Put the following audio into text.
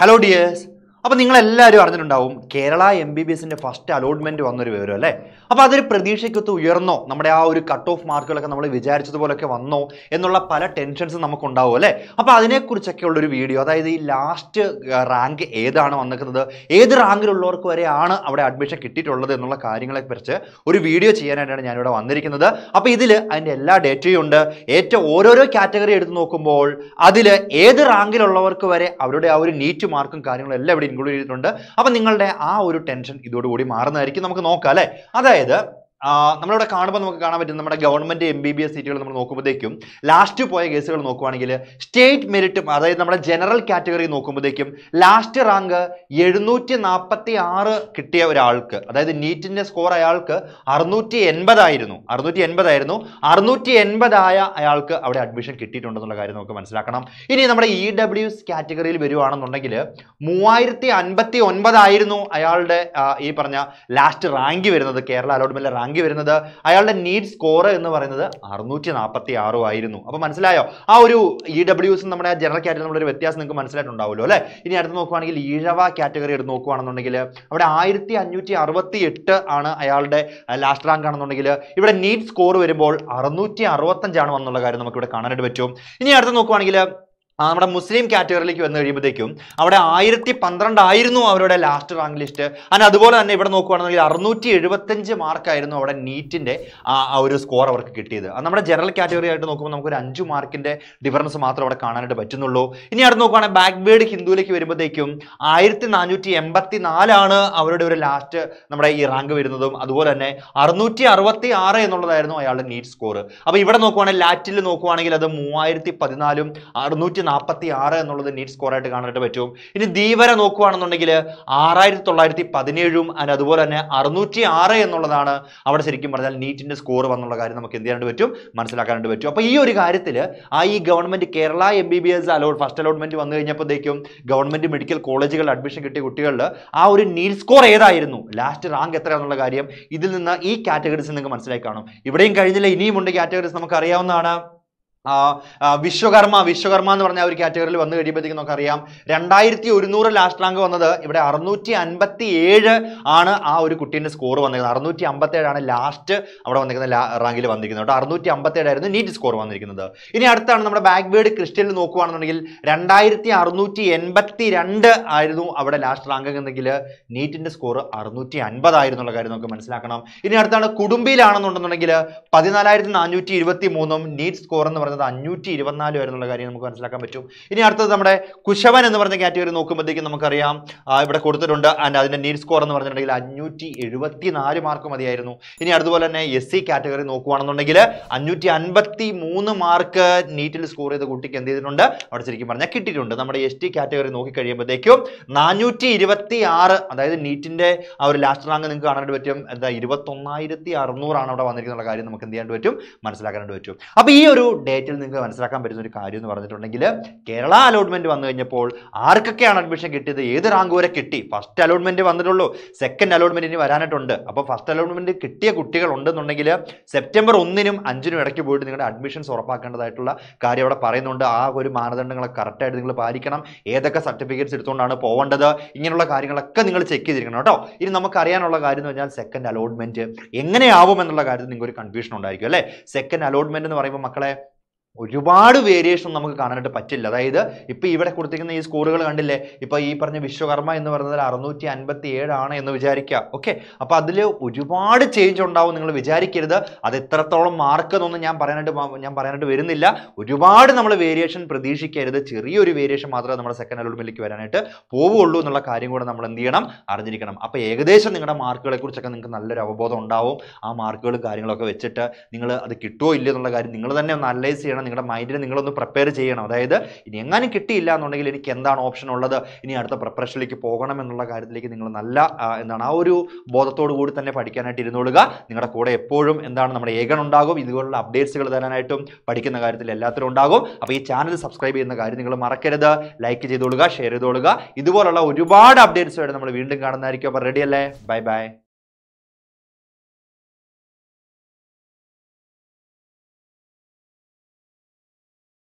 Hello dears, അപ്പോൾ നിങ്ങളെല്ലാവരും അറിഞ്ഞിട്ടുണ്ടാവും കേരള എം ബി ബി എസിൻ്റെ ഫസ്റ്റ് അലോട്ട്മെൻറ്റ് വന്നൊരു വിവരം അല്ലേ അപ്പോൾ അതൊരു പ്രതീക്ഷയ്ക്കൊത്ത് ഉയർന്നോ നമ്മുടെ ആ ഒരു കട്ട് ഓഫ് മാർക്കുകളൊക്കെ നമ്മൾ വിചാരിച്ചതുപോലൊക്കെ വന്നോ എന്നുള്ള പല ടെൻഷൻസ് നമുക്കുണ്ടാവും അല്ലേ അപ്പോൾ അതിനെക്കുറിച്ചൊക്കെ ഉള്ളൊരു വീഡിയോ അതായത് ഈ ലാസ്റ്റ് റാങ്ക് ഏതാണ് വന്നിരിക്കുന്നത് ഏത് റാങ്കിലുള്ളവർക്ക് വരെയാണ് അവിടെ അഡ്മിഷൻ കിട്ടിയിട്ടുള്ളത് എന്നുള്ള കാര്യങ്ങളെക്കുറിച്ച് ഒരു വീഡിയോ ചെയ്യാനായിട്ടാണ് ഞാനിവിടെ വന്നിരിക്കുന്നത് അപ്പോൾ ഇതിൽ അതിൻ്റെ എല്ലാ ഡേറ്റയും ഉണ്ട് ഏറ്റവും ഓരോരോ കാറ്റഗറി എടുത്ത് നോക്കുമ്പോൾ അതിൽ ഏത് റാങ്കിലുള്ളവർക്ക് വരെ അവരുടെ ആ ഒരു നീറ്റ് മാർക്കും കാര്യങ്ങളും എല്ലാം ഇൻക്ലൂഡ് ചെയ്തിട്ടുണ്ട് അപ്പം നിങ്ങളുടെ ആ ഒരു ടെൻഷൻ ഇതോടുകൂടി മാറുന്നതായിരിക്കും നമുക്ക് നോക്കാം അല്ലേ അതായത് നമ്മളിവിടെ കാണുമ്പോൾ നമുക്ക് കാണാൻ പറ്റും നമ്മുടെ government M B B S സീറ്റുകൾ നമ്മൾ നോക്കുമ്പോഴത്തേക്കും ലാസ്റ്റ് പോയ കേസുകൾ നോക്കുവാണെങ്കിൽ സ്റ്റേറ്റ് മെറിറ്റും അതായത് നമ്മുടെ ജനറൽ കാറ്റഗറി നോക്കുമ്പോഴത്തേക്കും ലാസ്റ്റ് റാങ്ക് എഴുന്നൂറ്റി നാൽപ്പത്തി ആറ് കിട്ടിയ ഒരാൾക്ക് അതായത് നീറ്റിൻ്റെ സ്കോർ അയാൾക്ക് അറുന്നൂറ്റി എൺപതായിരുന്നു അറുന്നൂറ്റി എൺപതായിരുന്നു അറുന്നൂറ്റി എൺപതായ അയാൾക്ക് അവിടെ അഡ്മിഷൻ കിട്ടിയിട്ടുണ്ടെന്നുള്ള കാര്യം നമുക്ക് മനസ്സിലാക്കണം ഇനി നമ്മുടെ ഇ ഡബ്ല്യു കാറ്റഗറിയിൽ വരുവാണെന്നുണ്ടെങ്കിൽ മൂവായിരത്തി അൻപത്തി ഒൻപതായിരുന്നു അയാളുടെ ഈ പറഞ്ഞ ലാസ്റ്റ് റാങ്ക് വരുന്നത് കേരള അലോട്ട്മെന്റ് റാങ്ക് സംഖ്യ വരുന്നത് അയാളുടെ നീഡ് സ്കോർ എന്ന് പറയുന്നത് അറുന്നൂറ്റി നാൽപ്പത്തി ആറും ആയിരുന്നു അപ്പോൾ മനസ്സിലായോ ആ ഒരു ഇ e എസ് നമ്മുടെ ജനറൽ കാറ്റഗറി നമ്മളൊരു ഒരു വ്യത്യാസം നിങ്ങൾക്ക് മനസ്സിലായിട്ടുണ്ടാവുമല്ലോ അല്ലേ ഇനി അടുത്ത് നോക്കുവാണെങ്കിൽ ഈഴവ കാറ്റഗറി എടുത്ത് നോക്കുകയാണെന്നുണ്ടെങ്കിൽ അവിടെ ആയിരത്തി അഞ്ഞൂറ്റി അറുപത്തി എട്ട് ആണ് അയാളുടെ ലാസ്റ്റ് റാങ്ക് ആണെന്നുണ്ടെങ്കിൽ ഇവിടെ നീഡ് സ്കോർ വരുമ്പോൾ അറുന്നൂറ്റി അറുപത്തഞ്ചാണ് വന്നുള്ള കാര്യം നമുക്കിവിടെ കാണാനായിട്ട് പറ്റും ഇനി അടുത്ത് നോക്കുവാണെങ്കിൽ നമ്മുടെ മുസ്ലിം കാറ്റഗറിയിലേക്ക് വന്നു കഴിയുമ്പോഴത്തേക്കും അവിടെ ആയിരത്തി പന്ത്രണ്ടായിരുന്നു അവരുടെ ലാസ്റ്റ് റാങ്ക് ലിസ്റ്റ് അതിന് അതുപോലെ തന്നെ ഇവിടെ നോക്കുകയാണെന്നുണ്ടെങ്കിൽ അറുന്നൂറ്റി എഴുപത്തഞ്ച് മാർക്കായിരുന്നു അവിടെ നീറ്റിൻ്റെ ആ ഒരു സ്കോർ അവർക്ക് കിട്ടിയത് അത് നമ്മുടെ ജനറൽ കാറ്റഗറി ആയിട്ട് നോക്കുമ്പോൾ നമുക്കൊരു അഞ്ച് മാർക്കിൻ്റെ ഡിഫറൻസ് മാത്രം അവിടെ കാണാനായിട്ട് പറ്റുന്നുള്ളൂ ഇനി അവിടെ നോക്കുകയാണെങ്കിൽ ബാക്ക്വേഡ് ഹിന്ദുവിലേക്ക് വരുമ്പോഴത്തേക്കും ആയിരത്തി നാനൂറ്റി എൺപത്തി നാലാണ് അവരുടെ ഒരു ലാസ്റ്റ് നമ്മുടെ ഈ റാങ്ക് വരുന്നതും അതുപോലെ തന്നെ അറുന്നൂറ്റി അറുപത്തി ആറ് എന്നുള്ളതായിരുന്നു അയാളുടെ നീറ്റ് സ്കോർ അപ്പോൾ ഇവിടെ നോക്കുകയാണെങ്കിൽ ലാറ്റിൽ നോക്കുകയാണെങ്കിൽ അത് മൂവായിരത്തി പതിനാലും അറുന്നൂറ്റി നാൽപ്പത്തി ആറ് എന്നുള്ളത് നീറ്റ് സ്കോറായിട്ട് കാണാനായിട്ട് പറ്റും ഇനി ധീവര നോക്കുകയാണെന്നുണ്ടെങ്കിൽ ആറായിരത്തി തൊള്ളായിരത്തി പതിനേഴും അതിന് അതുപോലെ തന്നെ അറുന്നൂറ്റി ആറ് എന്നുള്ളതാണ് അവിടെ ശരിക്കും പറഞ്ഞാൽ നീറ്റിൻ്റെ സ്കോർ വന്നുള്ള കാര്യം നമുക്ക് എന്ത് ചെയ്യാനായിട്ട് പറ്റും മനസ്സിലാക്കാനായിട്ട് പറ്റും അപ്പോൾ ഈ ഒരു കാര്യത്തിൽ ആ ഈ government Kerala M B B S allot first allotment വന്നു കഴിഞ്ഞപ്പോഴത്തേക്കും ഗവൺമെൻറ് മെഡിക്കൽ കോളേജുകളിൽ അഡ്മിഷൻ കിട്ടിയ കുട്ടികളിൽ ആ ഒരു നീറ്റ് സ്കോർ ഏതായിരുന്നു ലാസ്റ്റ് റാങ്ക് എത്രയാണെന്നുള്ള കാര്യം ഇതിൽ നിന്ന് ഈ കാറ്റഗറീസ് നിങ്ങൾക്ക് മനസ്സിലാക്കി കാണും ഇവിടെയും കഴിഞ്ഞില്ല ഇനിയും ഉണ്ട് കാറ്റഗറീസ് നമുക്ക് അറിയാവുന്നതാണ് വിശ്വകർമ്മ വിശ്വകർമ്മ എന്ന് പറഞ്ഞ ഒരു കാറ്റഗറിയിൽ വന്നു കഴിയുമ്പോഴത്തേക്കും നമുക്കറിയാം രണ്ടായിരത്തി ഒരുന്നൂറ് ലാസ്റ്റ് റാങ്ക് വന്നത് ഇവിടെ അറുന്നൂറ്റി അൻപത്തി ഏഴ് ആണ് ആ ഒരു കുട്ടീൻ്റെ സ്കോർ വന്നിരിക്കുന്നത് അറുന്നൂറ്റി അമ്പത്തി ഏഴാണ് ലാസ്റ്റ് അവിടെ വന്നിരിക്കുന്ന റാങ്കിൽ വന്നിരിക്കുന്നത് കേട്ടോ അറുന്നൂറ്റി അമ്പത്തേഴായിരുന്നു നീറ്റ് സ്കോർ വന്നിരിക്കുന്നത് ഇനി അടുത്താണ് നമ്മുടെ ബാക്ക്വേഡ് ക്രിസ്ത്യനിൽ നോക്കുകയാണെന്നുണ്ടെങ്കിൽ രണ്ടായിരത്തി അറുന്നൂറ്റി എൺപത്തി രണ്ട് ആയിരുന്നു അവിടെ ലാസ്റ്റ് റാങ്ക് എന്നെങ്കിൽ നീറ്റിൻ്റെ സ്കോർ അറുന്നൂറ്റി അൻപതായിരുന്നു ഉള്ള കാര്യം നമുക്ക് മനസ്സിലാക്കണം ഇനി അടുത്താണ് കുടുംബിയിലാണെന്നുണ്ടെന്നുണ്ടെങ്കിൽ പതിനാലായിരത്തി നാനൂറ്റി ഇരുപത്തി മൂന്നും നീറ്റ് സ്കോർ എന്ന് പറഞ്ഞത് അഞ്ഞൂറ്റി ഇരുപത്തിനാല് വരുന്നുള്ള കാര്യം നമുക്ക് മനസ്സിലാക്കാൻ പറ്റും ഇനി അടുത്തത് നമ്മുടെ കുശവൻ എന്ന് പറഞ്ഞ കാറ്റഗറി നോക്കുമ്പോഴത്തേക്കും നമുക്കറിയാം ഇവിടെ കൊടുത്തിട്ടുണ്ട് ആൻഡ് അതിൻ്റെ നീറ്റ് സ്കോർ എന്ന് പറഞ്ഞിട്ടുണ്ടെങ്കിൽ അഞ്ഞൂറ്റി എഴുപത്തി നാല് മാർക്ക് മതിയായിരുന്നു ഇനി അതുപോലെ തന്നെ എസ് സി കാറ്റഗറി നോക്കുകയാണെന്നുണ്ടെങ്കിൽ അഞ്ഞൂറ്റി അൻപത്തി മൂന്ന് മാർക്ക് നീറ്റിൽ സ്കോർ ചെയ്ത കുട്ടിക്ക് എന്ത് ചെയ്തിട്ടുണ്ട് അവിടെ ശരിക്കും പറഞ്ഞാൽ കിട്ടിയിട്ടുണ്ട് നമ്മുടെ എസ് ടി കാറ്റഗറി നോക്കിക്കഴിയുമ്പോഴത്തേക്കും നാനൂറ്റി ഇരുപത്തി ആറ് അതായത് നീറ്റിൻ്റെ ആ ഒരു ലാസ്റ്റ് റാങ്ക് നിങ്ങൾക്ക് കാണാനായിട്ട് പറ്റും എന്താ ഇരുപത്തൊന്നായിരത്തി അറുന്നൂറാണ് അവിടെ വന്നിരിക്കുന്ന കാര്യം നമുക്ക് എന്ത് ചെയ്യാൻ പറ്റും മനസ്സിലാക്കാനായിട്ട് പറ്റും അപ്പോൾ ഈ ഒരു ഡേ ഡേറ്റിൽ നിങ്ങൾക്ക് മനസ്സിലാക്കാൻ പറ്റുന്ന ഒരു കാര്യം എന്ന് പറഞ്ഞിട്ടുണ്ടെങ്കിൽ കേരള അലോട്ട്മെന്റ് വന്നു കഴിഞ്ഞപ്പോൾ ആർക്കൊക്കെയാണ് അഡ്മിഷൻ കിട്ടിയത് ഏത് റാങ്ക് വരെ കിട്ടി ഫസ്റ്റ് അലോട്ട്മെന്റ് വന്നിട്ടുള്ളൂ സെക്കൻഡ് അലോട്ട്മെന്റ് ഇനി വരാനായിട്ടുണ്ട് അപ്പോൾ ഫസ്റ്റ് അലോട്ട്മെന്റ് കിട്ടിയ കുട്ടികൾ ഉണ്ടെന്നുണ്ടെങ്കിൽ സെപ്റ്റംബർ ഒന്നിനും അഞ്ചിനും ഇടയ്ക്ക് പോയിട്ട് നിങ്ങളുടെ അഡ്മിഷൻസ് ഉറപ്പാക്കേണ്ടതായിട്ടുള്ള കാര്യം അവിടെ പറയുന്നുണ്ട് ആ ഒരു മാനദണ്ഡങ്ങളൊക്കെ കറക്റ്റായിട്ട് നിങ്ങൾ പാലിക്കണം ഏതൊക്കെ സർട്ടിഫിക്കറ്റ്സ് എടുത്തുകൊണ്ടാണ് പോകേണ്ടത് ഇങ്ങനെയുള്ള കാര്യങ്ങളൊക്കെ നിങ്ങൾ ചെക്ക് ചെയ്തിരിക്കണം കേട്ടോ ഇനി നമുക്ക് അറിയാനുള്ള കാര്യം എന്ന് പറഞ്ഞാൽ സെക്കൻഡ് അലോട്ട്മെന്റ് എങ്ങനെയാവും എന്നുള്ള കാര്യത്തിൽ നിങ്ങൾക്ക് ഒരു കൺഫ്യൂഷൻ ഉണ്ടായിരിക്കും അല്ലേ സെക്കൻഡ് അലോട്ട്മെന്റ് എന്ന് പറയുമ്പോൾ മക്കളെ ഒരുപാട് വേരിയേഷൻ നമുക്ക് കാണാനായിട്ട് പറ്റില്ല അതായത് ഇപ്പോൾ ഇവിടെ കൊടുത്തിരിക്കുന്ന ഈ സ്കോറുകൾ കണ്ടില്ലേ ഇപ്പോൾ ഈ പറഞ്ഞ വിശ്വകർമ്മ എന്ന് പറയുന്നത് അറുന്നൂറ്റി അൻപത്തി ഏഴാണ് എന്ന് വിചാരിക്കുക ഓക്കെ അപ്പോൾ അതിൽ ഒരുപാട് ചേഞ്ച് ഉണ്ടാവും നിങ്ങൾ വിചാരിക്കരുത് അത് എത്രത്തോളം മാർക്ക് എന്നൊന്നും ഞാൻ പറയാനായിട്ട് ഞാൻ പറയാനായിട്ട് വരുന്നില്ല ഒരുപാട് നമ്മൾ വേരിയേഷൻ പ്രതീക്ഷിക്കരുത് ചെറിയൊരു വേരിയേഷൻ മാത്രമേ നമ്മുടെ സെക്കൻഡ് അലോട്ട്മെൻറ്റിലേക്ക് വരാനായിട്ട് പോവുകയുള്ളൂ എന്നുള്ള കാര്യം കൂടെ നമ്മൾ എന്ത് ചെയ്യണം അറിഞ്ഞിരിക്കണം അപ്പോൾ ഏകദേശം നിങ്ങളുടെ മാർക്കുകളെ കുറിച്ചൊക്കെ നിങ്ങൾക്ക് നല്ലൊരു അവബോധം ഉണ്ടാവും ആ മാർക്കുകൾ കാര്യങ്ങളൊക്കെ വെച്ചിട്ട് നിങ്ങൾ അത് കിട്ടുമോ ഇല്ലയോ എന്നുള്ള കാര്യം നിങ്ങൾ തന്നെ ഒന്ന് അനലൈസ് ചെയ്യണം ചെയ്യണം നിങ്ങളുടെ മൈൻഡിന് നിങ്ങളൊന്ന് പ്രിപ്പയർ ചെയ്യണം അതായത് ഇനി എങ്ങാനും കിട്ടിയില്ല എന്നുണ്ടെങ്കിൽ എനിക്ക് എന്താണ് ഓപ്ഷൻ ഉള്ളത് ഇനി അടുത്ത പ്രിപ്പറേഷനിലേക്ക് പോകണം എന്നുള്ള കാര്യത്തിലേക്ക് നിങ്ങൾ നല്ല എന്താണ് ആ ഒരു ബോധത്തോടു കൂടി തന്നെ പഠിക്കാനായിട്ട് ഇരുന്നോളുക നിങ്ങളുടെ കൂടെ എപ്പോഴും എന്താണ് നമ്മുടെ ഏകൻ ഉണ്ടാകും ഇതുപോലുള്ള അപ്ഡേറ്റ്സുകൾ തരാനായിട്ടും പഠിക്കുന്ന കാര്യത്തിൽ എല്ലാത്തിലും ഉണ്ടാകും അപ്പോൾ ഈ ചാനൽ സബ്സ്ക്രൈബ് ചെയ്യുന്ന കാര്യം നിങ്ങൾ മറക്കരുത് ലൈക്ക് ചെയ്തോളുക ഷെയർ ചെയ്തോളുക ഇതുപോലുള്ള ഒരുപാട് അപ്ഡേറ്റ്സ് വേണം നമ്മൾ വീണ്ടും കാണുന്നതായിരിക്കും അപ്പോൾ റെഡിയല്ലേ ബൈ ബൈ